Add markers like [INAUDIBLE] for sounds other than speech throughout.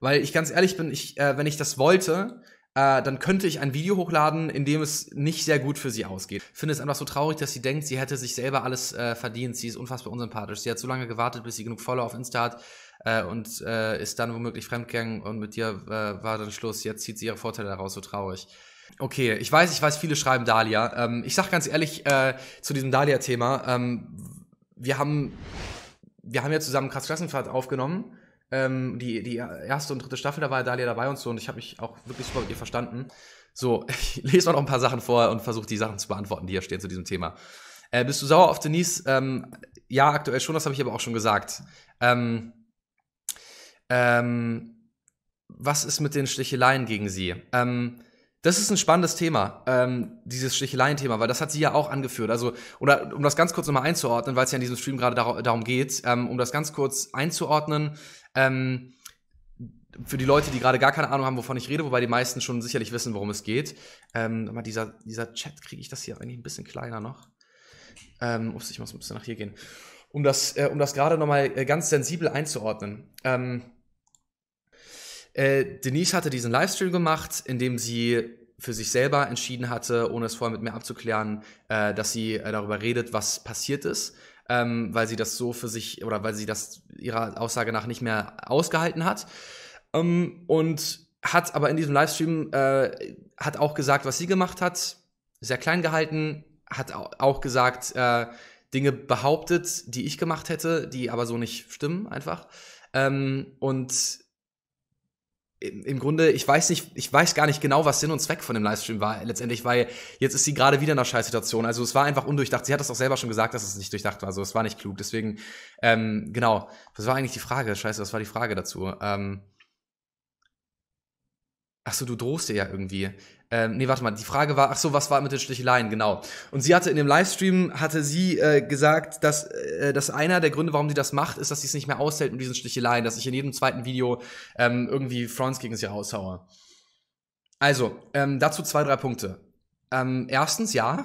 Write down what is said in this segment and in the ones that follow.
Weil ich ganz ehrlich bin, ich, äh, wenn ich das wollte, äh, dann könnte ich ein Video hochladen, in dem es nicht sehr gut für sie ausgeht. Ich finde es einfach so traurig, dass sie denkt, sie hätte sich selber alles äh, verdient. Sie ist unfassbar unsympathisch. Sie hat so lange gewartet, bis sie genug Follower auf Insta hat äh, und äh, ist dann womöglich fremdgegangen und mit dir äh, war dann Schluss. Jetzt zieht sie ihre Vorteile daraus, so traurig. Okay, ich weiß, ich weiß, viele schreiben Dalia. Ähm, ich sag ganz ehrlich äh, zu diesem Dalia-Thema, ähm, wir haben wir haben ja zusammen Krass Klassenfahrt aufgenommen ähm, die, die erste und dritte Staffel, da war Dalia dabei und so und ich habe mich auch wirklich super mit ihr verstanden. So, [LAUGHS] ich lese mal noch ein paar Sachen vor und versuche die Sachen zu beantworten, die hier stehen zu diesem Thema. Äh, bist du sauer auf Denise? Ähm, ja, aktuell schon, das habe ich aber auch schon gesagt. Ähm, ähm, was ist mit den Sticheleien gegen sie? Ähm, das ist ein spannendes Thema, ähm, dieses Sticheleien-Thema, weil das hat sie ja auch angeführt. Also, oder um das ganz kurz nochmal einzuordnen, weil es ja in diesem Stream gerade dar darum geht, ähm, um das ganz kurz einzuordnen, ähm, für die Leute, die gerade gar keine Ahnung haben, wovon ich rede, wobei die meisten schon sicherlich wissen, worum es geht. Ähm, dieser, dieser Chat kriege ich das hier eigentlich ein bisschen kleiner noch. Ähm, ups, ich muss ein bisschen nach hier gehen. Um das, äh, um das gerade nochmal äh, ganz sensibel einzuordnen. Ähm, äh, Denise hatte diesen Livestream gemacht, in dem sie für sich selber entschieden hatte, ohne es vorher mit mir abzuklären, äh, dass sie äh, darüber redet, was passiert ist, ähm, weil sie das so für sich oder weil sie das ihrer Aussage nach nicht mehr ausgehalten hat. Ähm, und hat aber in diesem Livestream äh, hat auch gesagt, was sie gemacht hat, sehr klein gehalten, hat auch gesagt, äh, Dinge behauptet, die ich gemacht hätte, die aber so nicht stimmen einfach. Ähm, und im Grunde, ich weiß nicht, ich weiß gar nicht genau, was Sinn und Zweck von dem Livestream war letztendlich, weil jetzt ist sie gerade wieder in einer Scheißsituation. Also es war einfach undurchdacht. Sie hat das auch selber schon gesagt, dass es nicht durchdacht war. Also es war nicht klug. Deswegen, ähm, genau, was war eigentlich die Frage? Scheiße, was war die Frage dazu? Ähm, Ach so, du drohst dir ja irgendwie. Ähm, nee, warte mal, die Frage war, ach so, was war mit den Sticheleien, genau. Und sie hatte in dem Livestream, hatte sie äh, gesagt, dass, äh, dass einer der Gründe, warum sie das macht, ist, dass sie es nicht mehr aushält mit diesen Sticheleien, dass ich in jedem zweiten Video ähm, irgendwie Fronts gegen sie raushaue. Also, ähm, dazu zwei, drei Punkte. Ähm, erstens, ja,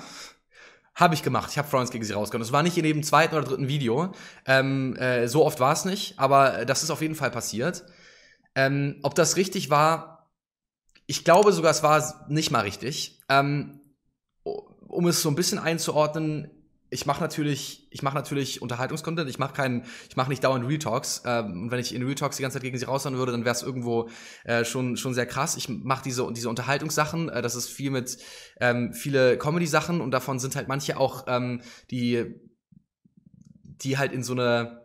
habe ich gemacht. Ich habe Fronts gegen sie rausgehauen. Das war nicht in jedem zweiten oder dritten Video. Ähm, äh, so oft war es nicht, aber äh, das ist auf jeden Fall passiert. Ähm, ob das richtig war, ich glaube sogar, es war nicht mal richtig. Ähm, um es so ein bisschen einzuordnen, ich mache natürlich, ich mache natürlich Unterhaltungskontent. Ich mache keinen, ich mache nicht dauernd Retalks. Ähm, und wenn ich in Retalks die ganze Zeit gegen sie raushauen würde, dann wäre es irgendwo äh, schon schon sehr krass. Ich mache diese diese Unterhaltungssachen. Äh, das ist viel mit ähm, viele Comedy-Sachen und davon sind halt manche auch ähm, die die halt in so eine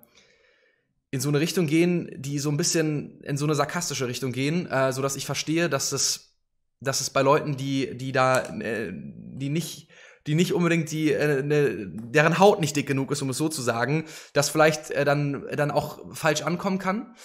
in so eine Richtung gehen, die so ein bisschen in so eine sarkastische Richtung gehen, äh, sodass ich verstehe, dass es, dass es bei Leuten, die, die da, äh, die nicht, die nicht unbedingt die, äh, ne, deren Haut nicht dick genug ist, um es so zu sagen, das vielleicht äh, dann, dann auch falsch ankommen kann.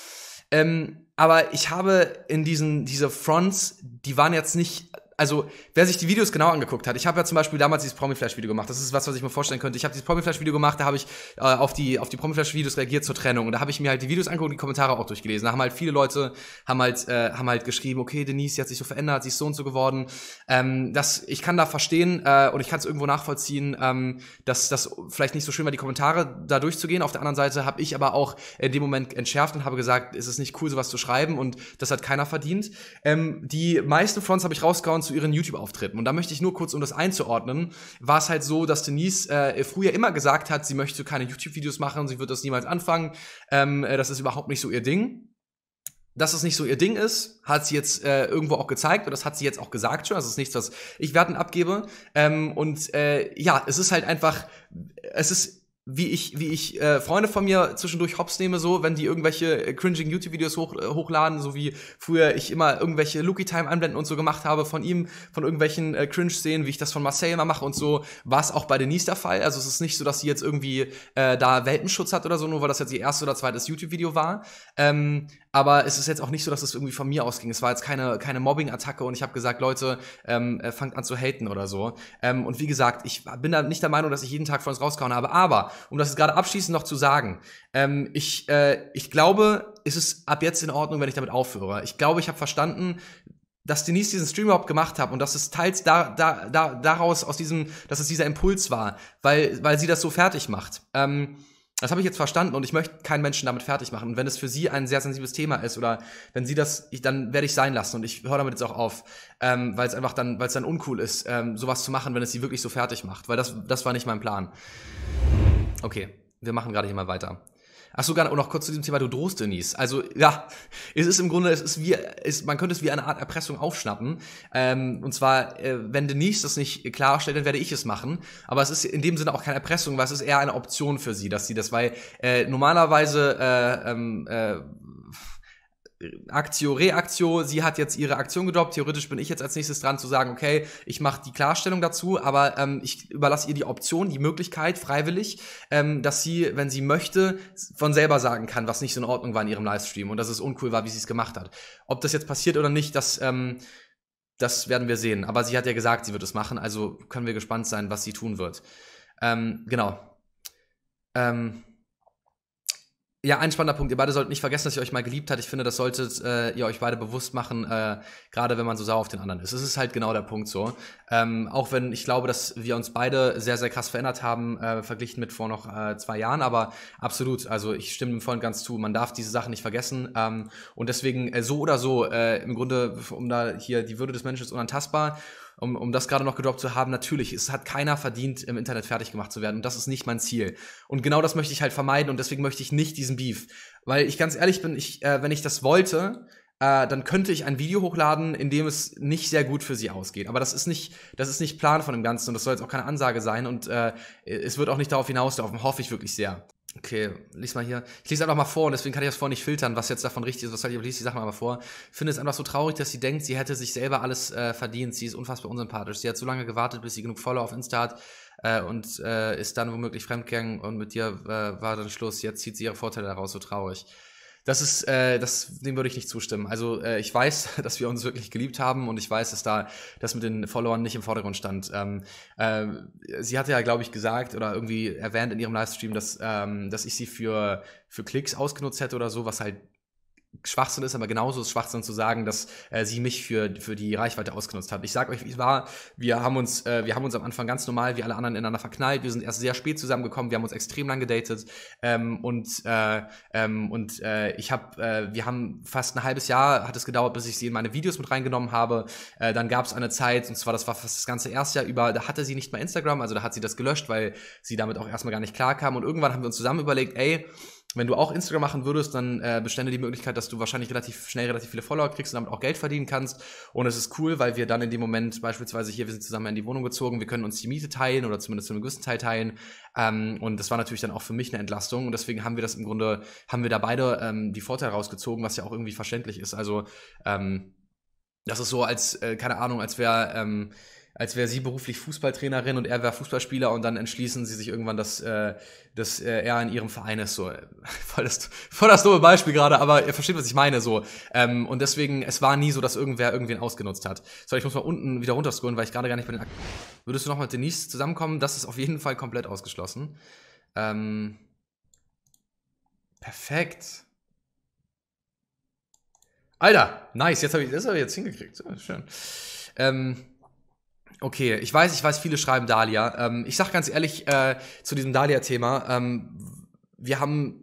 Ähm, aber ich habe in diesen, diese Fronts, die waren jetzt nicht also wer sich die Videos genau angeguckt hat, ich habe ja zum Beispiel damals dieses Promiflash-Video gemacht. Das ist was, was ich mir vorstellen könnte. Ich habe dieses Promiflash-Video gemacht, da habe ich äh, auf die auf die Promiflash-Videos reagiert zur Trennung und da habe ich mir halt die Videos angeguckt und die Kommentare auch durchgelesen. Da haben halt viele Leute haben halt äh, haben halt geschrieben, okay, Denise, sie hat sich so verändert, sie ist so und so geworden. Ähm, das ich kann da verstehen äh, und ich kann es irgendwo nachvollziehen, ähm, dass das vielleicht nicht so schön war, die Kommentare da durchzugehen. Auf der anderen Seite habe ich aber auch in dem Moment entschärft und habe gesagt, es ist nicht cool, sowas zu schreiben und das hat keiner verdient. Ähm, die meisten Fronts habe ich rausgehauen zu ihren YouTube-Auftritten. Und da möchte ich nur kurz, um das einzuordnen, war es halt so, dass Denise äh, früher immer gesagt hat, sie möchte keine YouTube-Videos machen, sie wird das niemals anfangen, ähm, äh, das ist überhaupt nicht so ihr Ding dass es nicht so ihr Ding ist, hat sie jetzt äh, irgendwo auch gezeigt und das hat sie jetzt auch gesagt schon. Das ist nichts, was ich Werten abgebe. Ähm, und äh, ja, es ist halt einfach, es ist wie ich, wie ich äh, Freunde von mir zwischendurch hops nehme, so, wenn die irgendwelche äh, cringing YouTube-Videos hoch, äh, hochladen, so wie früher ich immer irgendwelche Lookie-Time anblenden und so gemacht habe von ihm, von irgendwelchen äh, Cringe-Szenen, wie ich das von Marcel immer mache und so, war es auch bei Denise der Fall. Also es ist nicht so, dass sie jetzt irgendwie äh, da Welpenschutz hat oder so, nur weil das jetzt ihr erstes oder zweites YouTube-Video war. Ähm, aber es ist jetzt auch nicht so, dass es das irgendwie von mir ausging. Es war jetzt keine, keine Mobbing-Attacke und ich habe gesagt, Leute, ähm, äh, fangt an zu haten oder so. Ähm, und wie gesagt, ich bin da nicht der Meinung, dass ich jeden Tag von uns rausgehauen habe, aber um das gerade abschließend noch zu sagen, ähm, ich, äh, ich glaube, es ist ab jetzt in Ordnung, wenn ich damit aufhöre. Ich glaube, ich habe verstanden, dass Denise diesen Stream überhaupt gemacht hat und dass es teils da, da, da, daraus aus diesem, dass es dieser Impuls war, weil, weil sie das so fertig macht. Ähm, das habe ich jetzt verstanden und ich möchte keinen Menschen damit fertig machen. Und wenn es für sie ein sehr sensibles Thema ist oder wenn sie das, ich, dann werde ich sein lassen und ich höre damit jetzt auch auf, ähm, weil es einfach dann, weil es dann uncool ist, ähm, sowas zu machen, wenn es sie wirklich so fertig macht, weil das, das war nicht mein Plan. Okay, wir machen gerade hier mal weiter. Ach so, gar noch kurz zu diesem Thema, du drohst Denise. Also ja, es ist im Grunde, es ist wie, es, man könnte es wie eine Art Erpressung aufschnappen. Ähm, und zwar, äh, wenn Denise das nicht klarstellt, dann werde ich es machen. Aber es ist in dem Sinne auch keine Erpressung, weil es ist eher eine Option für sie, dass sie das, weil äh, normalerweise äh, ähm, äh, Aktio, Reaktio, sie hat jetzt ihre Aktion gedroppt, theoretisch bin ich jetzt als nächstes dran zu sagen, okay, ich mache die Klarstellung dazu, aber ähm, ich überlasse ihr die Option, die Möglichkeit, freiwillig, ähm, dass sie, wenn sie möchte, von selber sagen kann, was nicht so in Ordnung war in ihrem Livestream und dass es uncool war, wie sie es gemacht hat. Ob das jetzt passiert oder nicht, das, ähm, das werden wir sehen. Aber sie hat ja gesagt, sie wird es machen, also können wir gespannt sein, was sie tun wird. Ähm, genau. Ähm, ja, ein spannender Punkt. Ihr beide sollt nicht vergessen, dass ihr euch mal geliebt habt. Ich finde, das solltet äh, ihr euch beide bewusst machen, äh, gerade wenn man so sauer auf den anderen ist. Es ist halt genau der Punkt so. Ähm, auch wenn ich glaube, dass wir uns beide sehr, sehr krass verändert haben, äh, verglichen mit vor noch äh, zwei Jahren. Aber absolut, also ich stimme dem voll und ganz zu. Man darf diese Sachen nicht vergessen. Ähm, und deswegen äh, so oder so, äh, im Grunde, um da hier die Würde des Menschen ist unantastbar um, um das gerade noch gedroppt zu haben, natürlich, es hat keiner verdient, im Internet fertig gemacht zu werden. Und das ist nicht mein Ziel. Und genau das möchte ich halt vermeiden und deswegen möchte ich nicht diesen Beef. Weil ich ganz ehrlich bin, ich, äh, wenn ich das wollte, äh, dann könnte ich ein Video hochladen, in dem es nicht sehr gut für sie ausgeht. Aber das ist nicht, das ist nicht Plan von dem Ganzen und das soll jetzt auch keine Ansage sein und äh, es wird auch nicht darauf hinauslaufen, hoffe ich wirklich sehr. Okay, lies mal hier. Ich lese einfach mal vor und deswegen kann ich das vorher nicht filtern, was jetzt davon richtig ist. Was halt, ich lese die Sachen mal vor. Ich finde es einfach so traurig, dass sie denkt, sie hätte sich selber alles äh, verdient. Sie ist unfassbar unsympathisch. Sie hat so lange gewartet, bis sie genug Follower auf Insta hat äh, und äh, ist dann womöglich fremdgegangen und mit dir äh, war dann Schluss. Jetzt zieht sie ihre Vorteile daraus. So traurig. Das ist, äh, das, dem würde ich nicht zustimmen. Also äh, ich weiß, [LAUGHS] dass wir uns wirklich geliebt haben und ich weiß, dass da das mit den Followern nicht im Vordergrund stand. Ähm, äh, sie hatte ja, glaube ich, gesagt oder irgendwie erwähnt in ihrem Livestream, dass, ähm, dass ich sie für, für Klicks ausgenutzt hätte oder so, was halt Schwachsinn ist, aber genauso ist Schwachsinn zu sagen, dass äh, sie mich für, für die Reichweite ausgenutzt hat. Ich sage euch, wie es war, wir haben uns, äh, wir haben uns am Anfang ganz normal wie alle anderen ineinander verknallt, wir sind erst sehr spät zusammengekommen, wir haben uns extrem lang gedatet ähm, und, äh, ähm, und äh, ich habe, äh, wir haben fast ein halbes Jahr hat es gedauert, bis ich sie in meine Videos mit reingenommen habe. Äh, dann gab es eine Zeit, und zwar das war fast das ganze erste Jahr über, da hatte sie nicht mal Instagram, also da hat sie das gelöscht, weil sie damit auch erstmal gar nicht klar kam. Und irgendwann haben wir uns zusammen überlegt, ey, wenn du auch Instagram machen würdest, dann äh, bestände die Möglichkeit, dass du wahrscheinlich relativ schnell relativ viele Follower kriegst und damit auch Geld verdienen kannst. Und es ist cool, weil wir dann in dem Moment beispielsweise hier, wir sind zusammen in die Wohnung gezogen, wir können uns die Miete teilen oder zumindest zu einem gewissen Teil teilen. Ähm, und das war natürlich dann auch für mich eine Entlastung. Und deswegen haben wir das im Grunde, haben wir da beide ähm, die Vorteile rausgezogen, was ja auch irgendwie verständlich ist. Also ähm, das ist so als, äh, keine Ahnung, als wäre ähm, als wäre sie beruflich Fußballtrainerin und er wäre Fußballspieler und dann entschließen sie sich irgendwann, dass, äh, dass äh, er in ihrem Verein ist. So, äh, [LAUGHS] voll das, voll das dumme Beispiel gerade, aber ihr versteht, was ich meine. So. Ähm, und deswegen, es war nie so, dass irgendwer irgendwen ausgenutzt hat. So, ich muss mal unten wieder runterscrollen, weil ich gerade gar nicht bei den Ak Würdest du noch mit Denise zusammenkommen? Das ist auf jeden Fall komplett ausgeschlossen. Ähm, perfekt. Alter, nice, jetzt habe ich das hab ich jetzt hingekriegt. Ja, schön. Ähm, Okay, ich weiß, ich weiß, viele schreiben Dahlia. Ähm, ich sag ganz ehrlich äh, zu diesem Dahlia-Thema, ähm, wir haben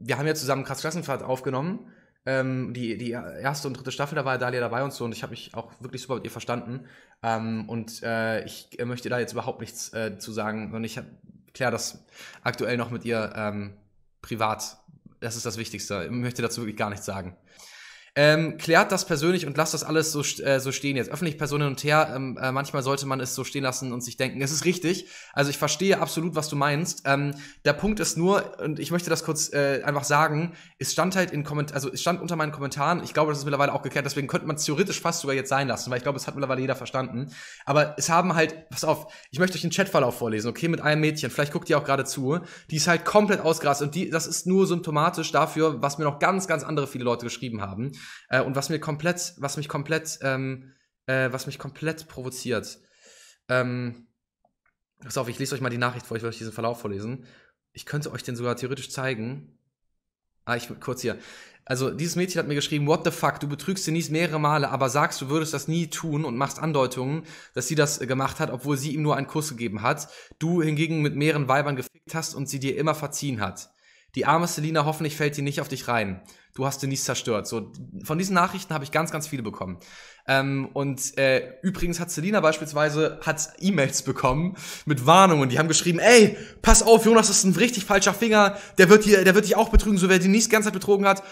wir haben ja zusammen Krass Klassenfahrt aufgenommen. Ähm, die, die erste und dritte Staffel, da war Dahlia dabei und so und ich habe mich auch wirklich super mit ihr verstanden. Ähm, und äh, ich möchte da jetzt überhaupt nichts äh, zu sagen sondern ich kläre das aktuell noch mit ihr ähm, privat. Das ist das Wichtigste. Ich möchte dazu wirklich gar nichts sagen. Ähm, klärt das persönlich und lasst das alles so, äh, so stehen jetzt. Öffentlich Personen und her, ähm, äh, manchmal sollte man es so stehen lassen und sich denken, es ist richtig. Also ich verstehe absolut, was du meinst. Ähm, der Punkt ist nur, und ich möchte das kurz äh, einfach sagen, es stand halt in Kommentaren, also es stand unter meinen Kommentaren, ich glaube, das ist mittlerweile auch geklärt, deswegen könnte man es theoretisch fast sogar jetzt sein lassen, weil ich glaube, es hat mittlerweile jeder verstanden. Aber es haben halt, pass auf, ich möchte euch einen Chatverlauf vorlesen, okay, mit einem Mädchen, vielleicht guckt ihr auch gerade zu, die ist halt komplett ausgerastet und die, das ist nur symptomatisch dafür, was mir noch ganz, ganz andere viele Leute geschrieben haben. Äh, und was mir komplett, was mich komplett, ähm, äh, was mich komplett provoziert. Ähm, pass auf, ich lese euch mal die Nachricht vor, ich will euch diesen Verlauf vorlesen. Ich könnte euch den sogar theoretisch zeigen. Ah, ich kurz hier. Also dieses Mädchen hat mir geschrieben, what the fuck, du betrügst Denise mehrere Male, aber sagst, du würdest das nie tun und machst Andeutungen, dass sie das äh, gemacht hat, obwohl sie ihm nur einen Kuss gegeben hat. Du hingegen mit mehreren Weibern gefickt hast und sie dir immer verziehen hat. Die arme Selina, hoffentlich fällt sie nicht auf dich rein. Du hast Denise zerstört. So, von diesen Nachrichten habe ich ganz, ganz viele bekommen. Ähm, und äh, übrigens hat Selina beispielsweise hat E-Mails bekommen mit Warnungen. Die haben geschrieben, ey, pass auf, Jonas ist ein richtig falscher Finger. Der wird, hier, der wird dich auch betrügen, so wer Denise die ganze Zeit betrogen hat.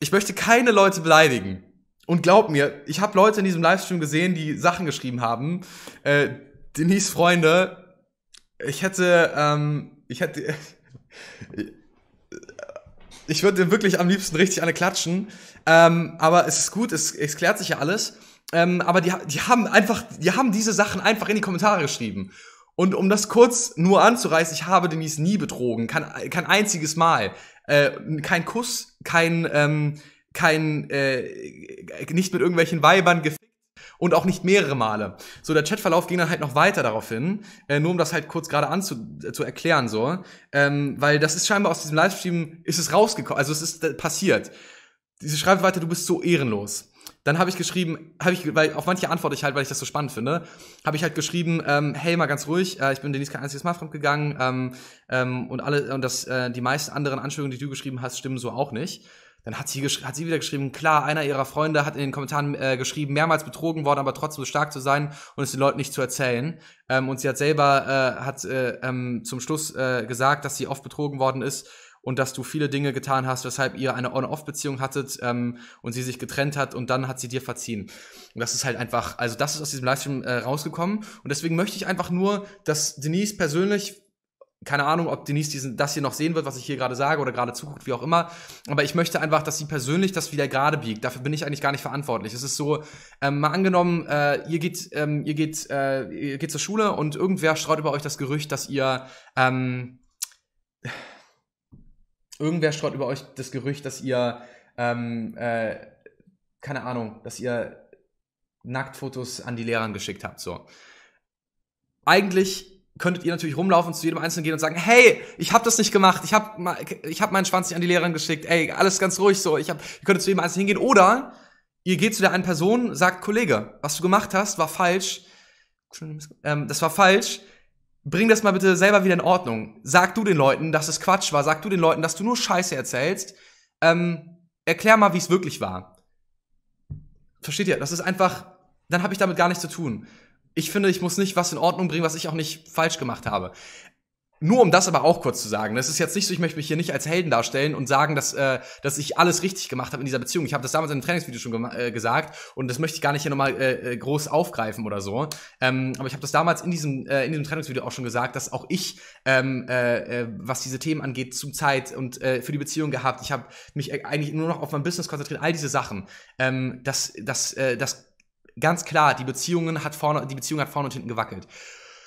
Ich möchte keine Leute beleidigen. Und glaub mir, ich habe Leute in diesem Livestream gesehen, die Sachen geschrieben haben. Äh, Denise Freunde, ich hätte ähm, ich hätte. Ich würde dir wirklich am liebsten richtig eine klatschen. Ähm, aber es ist gut, es, es klärt sich ja alles. Ähm, aber die, die haben einfach, die haben diese Sachen einfach in die Kommentare geschrieben. Und um das kurz nur anzureißen, ich habe Denise nie betrogen, kein, kein einziges Mal. Äh, kein Kuss, kein, ähm, kein, äh, nicht mit irgendwelchen Weibern gefickt und auch nicht mehrere Male. So, der Chatverlauf ging dann halt noch weiter darauf hin, äh, nur um das halt kurz gerade anzu äh, zu erklären, so. Ähm, weil das ist scheinbar aus diesem Livestream, ist es rausgekommen, also es ist äh, passiert. Sie schreibt weiter, du bist so ehrenlos. Dann habe ich geschrieben, habe ich, weil auf manche antworte ich halt, weil ich das so spannend finde, habe ich halt geschrieben, ähm, hey, mal ganz ruhig, äh, ich bin Denise kein einziges Mal fremdgegangen ähm, ähm, und alle und das, äh, die meisten anderen Anschuldigungen, die du geschrieben hast, stimmen so auch nicht. Dann hat sie, hat sie wieder geschrieben, klar, einer ihrer Freunde hat in den Kommentaren äh, geschrieben, mehrmals betrogen worden, aber trotzdem stark zu sein und es den Leuten nicht zu erzählen. Ähm, und sie hat selber äh, hat, äh, ähm, zum Schluss äh, gesagt, dass sie oft betrogen worden ist und dass du viele Dinge getan hast, weshalb ihr eine On-Off-Beziehung hattet ähm, und sie sich getrennt hat und dann hat sie dir verziehen. Und das ist halt einfach, also das ist aus diesem Livestream äh, rausgekommen und deswegen möchte ich einfach nur, dass Denise persönlich keine Ahnung, ob Denise diesen, das hier noch sehen wird, was ich hier gerade sage oder gerade zuguckt, wie auch immer. Aber ich möchte einfach, dass sie persönlich das wieder gerade biegt. Dafür bin ich eigentlich gar nicht verantwortlich. Es ist so, ähm, mal angenommen, äh, ihr geht, ähm, ihr geht, äh, ihr geht zur Schule und irgendwer streut über euch das Gerücht, dass ihr, ähm, irgendwer streut über euch das Gerücht, dass ihr, ähm, äh, keine Ahnung, dass ihr Nacktfotos an die Lehrerin geschickt habt, so. Eigentlich könntet ihr natürlich rumlaufen zu jedem Einzelnen gehen und sagen, hey, ich habe das nicht gemacht, ich habe ich hab meinen Schwanz nicht an die Lehrerin geschickt, ey, alles ganz ruhig so, ich hab, ihr könntet zu jedem Einzelnen hingehen. Oder ihr geht zu der einen Person, sagt, Kollege, was du gemacht hast, war falsch, ähm, das war falsch, bring das mal bitte selber wieder in Ordnung. Sag du den Leuten, dass es Quatsch war, sag du den Leuten, dass du nur Scheiße erzählst, ähm, erklär mal, wie es wirklich war. Versteht ihr? Das ist einfach, dann habe ich damit gar nichts zu tun ich finde, ich muss nicht was in Ordnung bringen, was ich auch nicht falsch gemacht habe. Nur um das aber auch kurz zu sagen, das ist jetzt nicht so, ich möchte mich hier nicht als Helden darstellen und sagen, dass, äh, dass ich alles richtig gemacht habe in dieser Beziehung. Ich habe das damals in einem Trainingsvideo schon äh, gesagt und das möchte ich gar nicht hier nochmal äh, äh, groß aufgreifen oder so. Ähm, aber ich habe das damals in diesem, äh, in diesem Trainingsvideo auch schon gesagt, dass auch ich, ähm, äh, äh, was diese Themen angeht, zu Zeit und äh, für die Beziehung gehabt. Ich habe mich eigentlich nur noch auf mein Business konzentriert, all diese Sachen. Ähm, das, das, äh, das ganz klar, die Beziehungen hat vorne, die Beziehung hat vorne und hinten gewackelt.